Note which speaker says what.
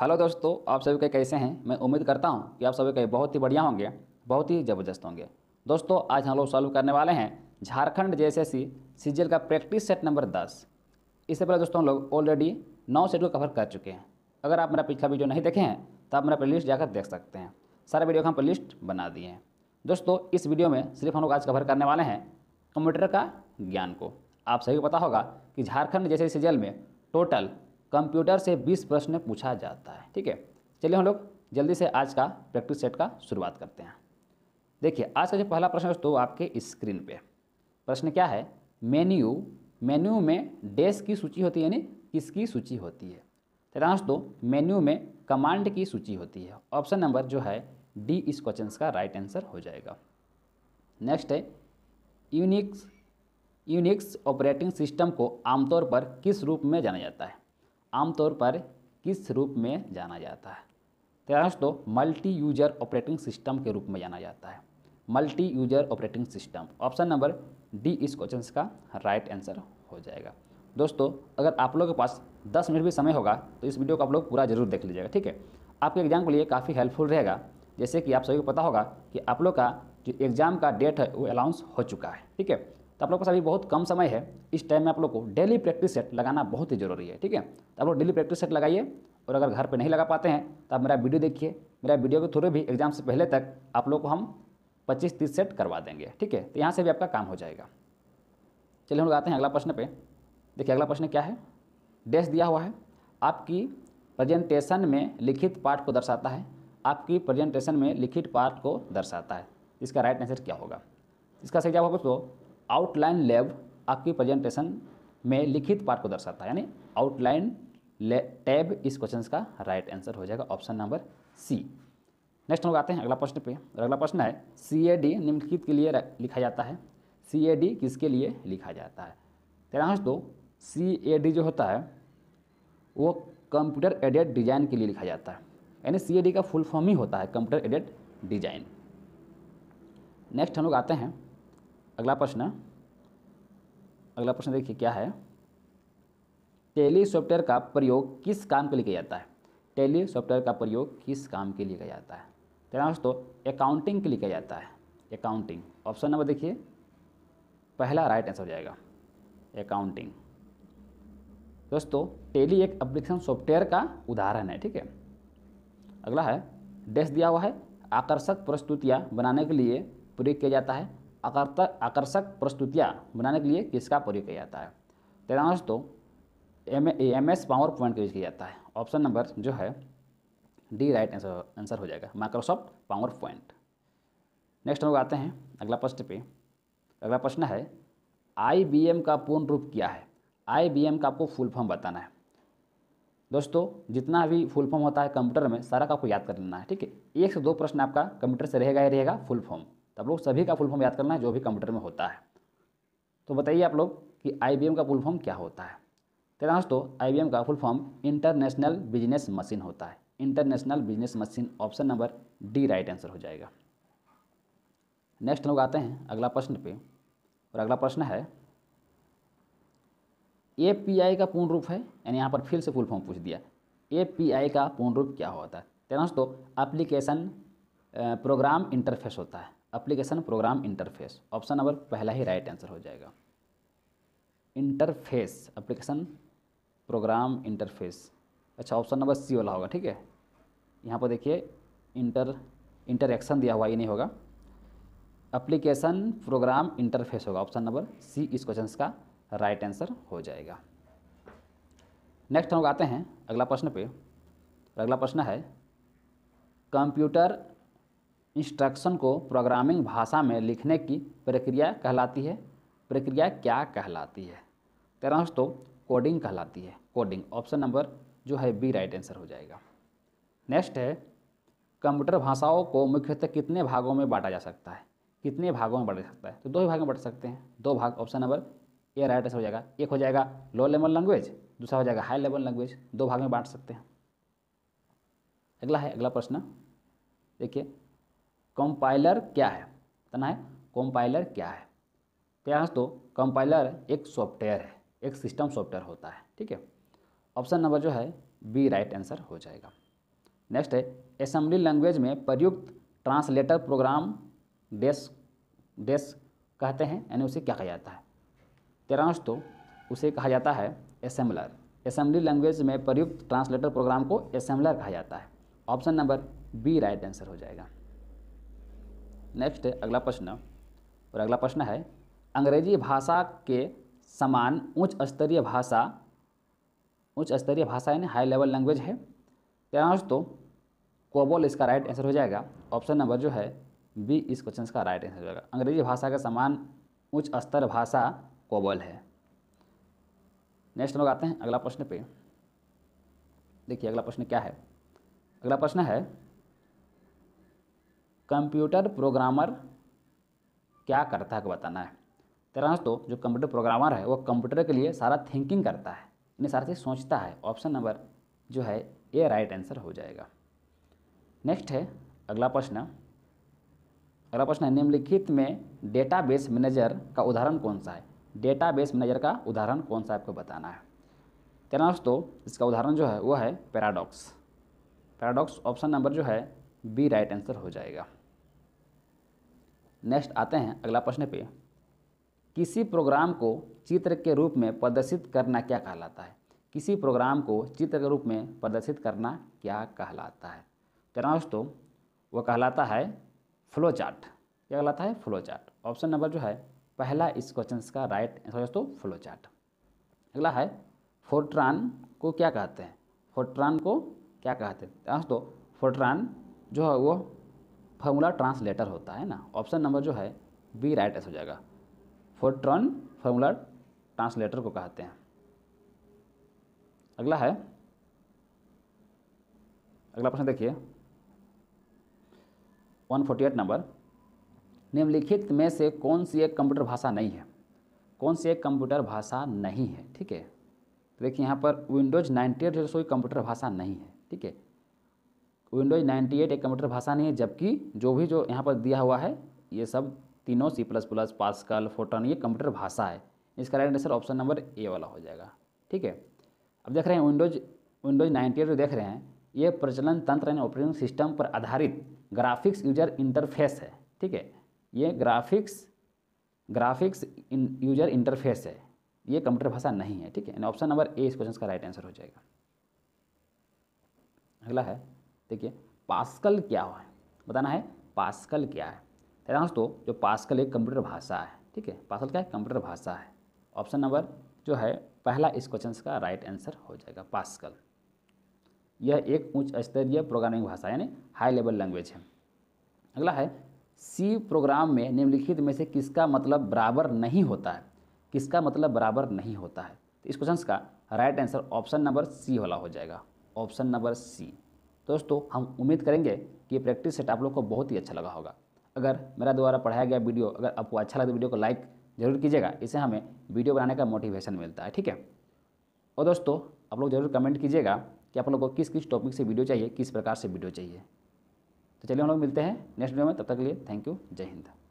Speaker 1: hello दोस्तों आप सभी के कैसे हैं मैं उम्मीद करता हूं कि आप सभी के बहुत ही बढ़िया होंगे बहुत ही ज़बरदस्त होंगे दोस्तों आज हम लोग सॉल्व करने वाले हैं झारखंड जे एस सीजीएल का प्रैक्टिस सेट नंबर दस इससे पहले दोस्तों हम लोग ऑलरेडी नौ सेट को कवर कर चुके हैं अगर आप मेरा पिछला वीडियो नहीं देखे हैं तो आप मेरा प्लेलिस्ट जाकर देख सकते हैं सारे वीडियो का हम प्लेलिस्ट बना दिए हैं दोस्तों इस वीडियो में सिर्फ हम लोग आज कवर करने वाले हैं कंप्यूटर का ज्ञान को आप सभी को पता होगा कि झारखंड जैसे सीजल में टोटल कंप्यूटर से 20 प्रश्न पूछा जाता है ठीक है चलिए हम लोग जल्दी से आज का प्रैक्टिस सेट का शुरुआत करते हैं देखिए आज का जो पहला प्रश्न दोस्तों आपके स्क्रीन पे प्रश्न क्या है मेन्यू मेन्यू में डेस्क की सूची होती है यानी किसकी सूची होती है तैरांश तो मेन्यू में कमांड की सूची होती है ऑप्शन नंबर जो है डी इस क्वेश्चन का राइट आंसर हो जाएगा नेक्स्ट है यूनिक्स यूनिक्स ऑपरेटिंग सिस्टम को आमतौर पर किस रूप में जाना जाता है आमतौर पर किस रूप में जाना जाता है तो दोस्तों मल्टी यूजर ऑपरेटिंग सिस्टम के रूप में जाना जाता है multi user operating system option number D इस क्वेश्चन का राइट आंसर हो जाएगा दोस्तों अगर आप लोगों के पास 10 मिनट भी समय होगा तो इस वीडियो को आप लोग पूरा जरूर देख लीजिएगा ठीक है आपके एग्जाम के लिए काफ़ी हेल्पफुल रहेगा जैसे कि आप सभी को पता होगा कि आप लोग का जो एग्ज़ाम का डेट है वो अनाउंस हो चुका है ठीक है तो आप लोग पास अभी बहुत कम समय है इस टाइम में आप लोग को डेली प्रैक्टिस सेट लगाना बहुत ही जरूरी है ठीक है तो आप लोग डेली प्रैक्टिस सेट लगाइए और अगर घर पर नहीं लगा पाते हैं तो आप मेरा वीडियो देखिए मेरा वीडियो के थ्रू भी एग्जाम से पहले तक आप लोग को हम पच्चीस तीस सेट करवा देंगे ठीक है तो यहाँ से भी आपका काम हो जाएगा चलिए हम लोग आते हैं अगला प्रश्न पे देखिए अगला प्रश्न क्या है डैश दिया हुआ है आपकी प्रेजेंटेशन में लिखित पार्ट को दर्शाता है आपकी प्रेजेंटेशन में लिखित पार्ट को दर्शाता है इसका राइट आंसर क्या होगा इसका सही जवाब दोस्तों आउटलाइन लैब आपकी प्रेजेंटेशन में लिखित पार्ट को दर्शाता है यानी आउटलाइन टैब इस क्वेश्चन का राइट आंसर हो जाएगा ऑप्शन नंबर सी नेक्स्ट हम आते हैं अगला प्रश्न पे और अगला प्रश्न है सी ए डी निम्नलिखित के लिए लिखा जाता है सी ए डी किसके लिए लिखा जाता है तेरा दोस्तों सी ए डी जो होता है वो कंप्यूटर एडेड डिजाइन के लिए लिखा जाता है यानी सी ए डी का फुल फॉर्म ही होता है कंप्यूटर एडेड डिजाइन नेक्स्ट हम लोग आते हैं अगला प्रश्न अगला प्रश्न देखिए क्या है टेली सॉफ्टवेयर का प्रयोग किस काम के लिए किया जाता है टेली सॉफ्टवेयर का प्रयोग किस काम के लिए किया जाता है तेरा तो दोस्तों अकाउंटिंग के लिए किया जाता है अकाउंटिंग ऑप्शन नंबर देखिए पहला राइट आंसर हो जाएगा अकाउंटिंग दोस्तों टेली एक एप्लीकेशन सॉफ्टवेयर का उदाहरण है ठीक है अगला है डेस्क दिया हुआ है आकर्षक प्रस्तुतियाँ बनाने के लिए प्रयोग किया जाता है आकर्षक प्रस्तुतियाँ बनाने के लिए किसका प्रयोग किया जाता है तेरा दोस्तों M M S PowerPoint का यूज किया जाता है ऑप्शन नंबर जो है डी राइट आंसर आंसर हो जाएगा माइक्रोसॉफ्ट पावर पॉइंट नेक्स्ट हम लोग आते हैं अगला प्रश्न पे अगला प्रश्न है आई का पूर्ण रूप क्या है आई का आपको फुल फॉर्म बताना है दोस्तों जितना भी फुल फॉर्म होता है कंप्यूटर में सारा का आपको याद कर लेना है ठीक है एक से दो प्रश्न आपका कंप्यूटर से रहेगा ही रहेगा फुल फॉर्म तो आप लोग सभी का फुल फॉर्म याद करना है जो भी कंप्यूटर में होता है तो बताइए आप लोग कि आई का फुल फॉर्म क्या होता है तो दोस्तों आई का full form international business machine होता है international business machine option number D right answer हो जाएगा नेक्स्ट लोग आते हैं अगला प्रश्न पे और अगला प्रश्न है ए पी आई का पूर्ण रूप है यानी यहाँ पर फिर से फुल फॉर्म पूछ दिया ए पी आई का पूर्ण रूप क्या होता है तो दोस्तों एप्लीकेशन प्रोग्राम इंटरफेस होता है application program interface option number पहला ही राइट आंसर हो जाएगा इंटरफेस अप्लीकेशन प्रोग्राम इंटरफेस अच्छा ऑप्शन नंबर सी वाला होगा ठीक है यहाँ पर देखिए इंटर इंटरेक्शन दिया हुआ ये नहीं होगा एप्लीकेशन प्रोग्राम इंटरफेस होगा ऑप्शन नंबर सी इस क्वेश्चन का राइट आंसर हो जाएगा नेक्स्ट हम लोग आते हैं अगला प्रश्न पे अगला प्रश्न है कंप्यूटर इंस्ट्रक्शन को प्रोग्रामिंग भाषा में लिखने की प्रक्रिया कहलाती है प्रक्रिया क्या कहलाती है तेरा दोस्तों कोडिंग कहलाती है कोडिंग ऑप्शन नंबर जो है बी राइट आंसर हो जाएगा नेक्स्ट है कंप्यूटर भाषाओं को मुख्यतः कितने भागों में बांटा जा सकता है कितने भागों में बांटा जा सकता है तो दो ही भाग में बांट सकते हैं दो भाग option number A right answer हो जाएगा एक हो जाएगा लो लेवल लैंग्वेज दूसरा हो जाएगा हाई लेवल लैंग्वेज दो भाग में बांट सकते हैं अगला है अगला प्रश्न देखिए कंपाइलर क्या है बताना है कंपाइलर क्या है तो यहाँ तो कंपाइलर एक सॉफ्टवेयर है एक सिस्टम सॉफ्टवेयर होता है ठीक है ऑप्शन नंबर जो है बी राइट आंसर हो जाएगा नेक्स्ट है असेंबली लैंग्वेज में प्रयुक्त ट्रांसलेटर प्रोग्राम डेस्क डेस्क कहते हैं यानी उसे क्या कहा जाता है तेरह तो, तो उसे कहा जाता है असेंबलर असेंबली लैंग्वेज में प्रयुक्त ट्रांसलेटर प्रोग्राम को असेंबलर कहा जाता है option number B right answer हो जाएगा नेक्स्ट है अगला प्रश्न और अगला प्रश्न है अंग्रेजी भाषा के समान उच्च स्तरीय भाषा उच्च स्तरीय भाषा यानी हाई लेवल लैंग्वेज है तेरह दोस्तों कोबोल इसका राइट आंसर हो जाएगा ऑप्शन नंबर जो है बी इस क्वेश्चन का राइट आंसर हो जाएगा अंग्रेजी भाषा का समान उच्च स्तर भाषा कोबोल है नेक्स्ट लोग आते हैं अगला प्रश्न पे देखिए अगला प्रश्न क्या है अगला प्रश्न है कंप्यूटर प्रोग्रामर क्या करता है बताना है तेरा दोस्तों जो कंप्यूटर प्रोग्रामर है वो कंप्यूटर के लिए सारा थिंकिंग करता है यानी सारा चीज़ सोचता है ऑप्शन नंबर जो है ये राइट आंसर हो जाएगा नेक्स्ट है अगला प्रश्न अगला प्रश्न है निम्नलिखित में डेटाबेस मैनेजर का उदाहरण कौन सा है डेटाबेस मैनेजर का उदाहरण कौन सा आपको बताना है तेरह दोस्तों इसका उदाहरण जो है वो है पैराडॉक्स पैराडॉक्स ऑप्शन नंबर जो है बी राइट आंसर हो जाएगा नेक्स्ट आते हैं अगला प्रश्न पे किसी प्रोग्राम को चित्र के रूप में प्रदर्शित करना क्या कहलाता है किसी प्रोग्राम को चित्र के रूप में प्रदर्शित करना क्या कहलाता है तेरह तो दोस्तों वह कहलाता है फ्लो चार्ट क्या कहलाता है फ्लो चार्ट ऑप्शन नंबर जो है पहला इस क्वेश्चन का राइट आंसर दोस्तों फ्लो चार्ट अगला है फोर्ट्रान को क्या कहते हैं फोर्ट्रान को क्या कहते हैं दोस्तों फोर्ट्रान जो है वो फार्मूला ट्रांसलेटर होता है ना ऑप्शन नंबर जो है बी राइट एस हो जाएगा फोट्रॉन फार्मूला ट्रांसलेटर को कहते हैं अगला है अगला प्रश्न देखिए 148 नंबर निम्नलिखित में से कौन सी एक कंप्यूटर भाषा नहीं है कौन सी एक कंप्यूटर भाषा नहीं है ठीक है तो देखिए यहाँ पर विंडोज 98 एट जो कोई कंप्यूटर भाषा नहीं है ठीक है विंडोज 98 एक कंप्यूटर भाषा नहीं है जबकि जो भी जो यहाँ पर दिया हुआ है ये सब तीनों C plus plus Pascal Fortran ये कंप्यूटर भाषा है इसका right answer option number A वाला हो जाएगा ठीक है अब देख रहे हैं विंडोज विंडोज 98 जो देख रहे हैं ये प्रचलन तंत्र यानी ऑपरेटिंग सिस्टम पर आधारित ग्राफिक्स यूजर इंटरफेस है ठीक है ये ग्राफिक्स ग्राफिक्स यूजर इंटरफेस है ये कंप्यूटर भाषा नहीं है ठीक है ऑप्शन नंबर ए इस क्वेश्चन का राइट आंसर हो जाएगा अगला है देखिए पास्कल क्या है बताना है पास्कल क्या है दोस्तों तो जो पास्कल एक कंप्यूटर भाषा है ठीक है पास्कल क्या है कंप्यूटर भाषा है ऑप्शन नंबर जो है पहला इस क्वेश्चन का राइट आंसर हो जाएगा पास्कल यह एक उच्च स्तरीय प्रोग्रामिंग भाषा यानी हाई लेवल लैंग्वेज है अगला है सी प्रोग्राम में निम्नलिखित में से किसका मतलब बराबर नहीं होता है किसका मतलब बराबर नहीं होता है तो इस क्वेश्चन का right answer option number C वाला हो जाएगा ऑप्शन नंबर सी दोस्तों हम उम्मीद करेंगे कि ये प्रैक्टिस सेट आप लोग को बहुत ही अच्छा लगा होगा अगर मेरा द्वारा पढ़ाया गया वीडियो अगर आपको अच्छा लगे तो वीडियो को लाइक ज़रूर कीजिएगा इसे हमें वीडियो बनाने का मोटिवेशन मिलता है ठीक है और दोस्तों आप लोग ज़रूर कमेंट कीजिएगा कि आप लोग को किस किस टॉपिक से वीडियो चाहिए किस प्रकार से वीडियो चाहिए तो चलिए हम लोग मिलते हैं नेक्स्ट वीडियो में तब तक के लिए थैंक यू जय हिंद